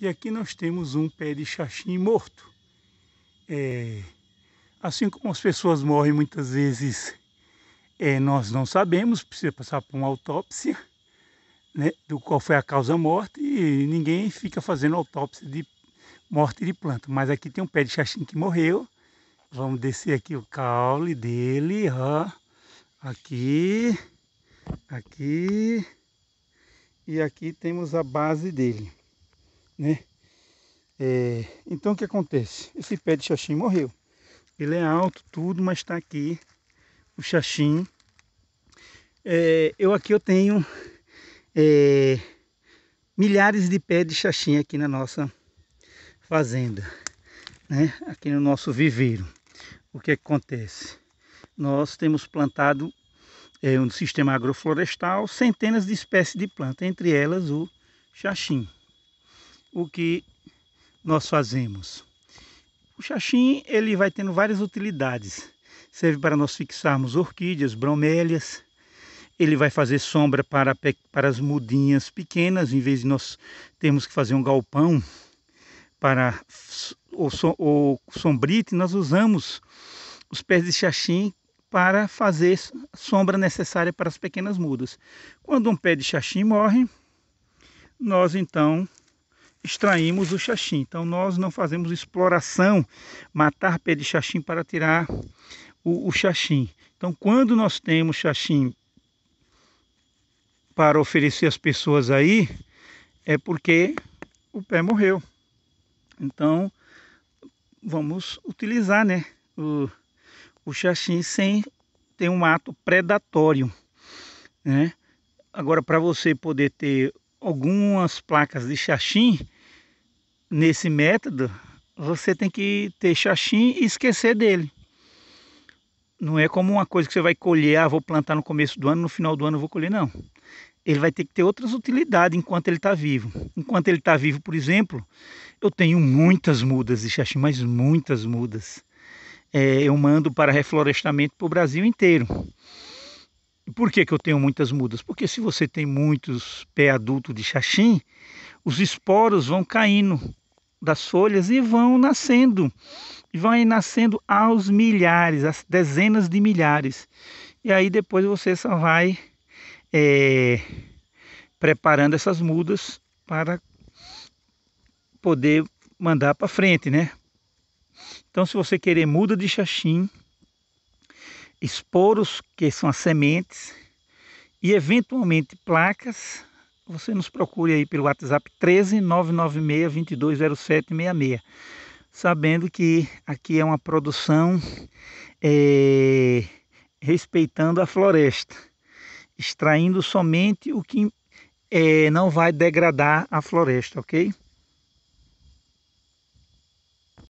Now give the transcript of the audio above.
E aqui nós temos um pé de chaxim morto. É, assim como as pessoas morrem muitas vezes, é, nós não sabemos, precisa passar por uma autópsia, né, do qual foi a causa morte, e ninguém fica fazendo autópsia de morte de planta. Mas aqui tem um pé de chaxim que morreu. Vamos descer aqui o caule dele, ó. Aqui, aqui, e aqui temos a base dele né? É, então o que acontece? Esse pé de xaxim morreu. Ele é alto, tudo, mas está aqui o xaxim. É, eu aqui eu tenho é, milhares de pés de xaxim aqui na nossa fazenda, né? Aqui no nosso viveiro. O que, é acontece? Nós temos plantado é, um sistema agroflorestal centenas de espécies de planta, entre elas o xaxim o que nós fazemos. O xaxim ele vai tendo várias utilidades. Serve para nós fixarmos orquídeas, bromélias. Ele vai fazer sombra para, para as mudinhas pequenas, em vez de nós termos que fazer um galpão para ou, ou sombrite, nós usamos os pés de xaxim para fazer sombra necessária para as pequenas mudas. Quando um pé de xaxim morre, nós então extraímos o xaxim. Então nós não fazemos exploração, matar pé de xaxim para tirar o, o xaxim. Então quando nós temos xaxim para oferecer às pessoas aí, é porque o pé morreu. Então vamos utilizar né, o, o xaxim sem ter um ato predatório. Né? Agora, para você poder ter algumas placas de xaxim, nesse método, você tem que ter xaxim e esquecer dele. Não é como uma coisa que você vai colher, ah, vou plantar no começo do ano, no final do ano eu vou colher, não. Ele vai ter que ter outras utilidades enquanto ele está vivo. Enquanto ele está vivo, por exemplo, eu tenho muitas mudas de xaxim, mas muitas mudas. É, eu mando para reflorestamento para o Brasil inteiro. Por que, que eu tenho muitas mudas? Porque se você tem muitos pé adulto de xaxim, os esporos vão caindo das folhas e vão nascendo. E vão nascendo aos milhares, às dezenas de milhares. E aí depois você só vai é, preparando essas mudas para poder mandar para frente, né? Então, se você querer muda de xaxim, esporos, que são as sementes, e eventualmente placas, você nos procure aí pelo WhatsApp 13 996 220766, sabendo que aqui é uma produção é, respeitando a floresta, extraindo somente o que é, não vai degradar a floresta, ok?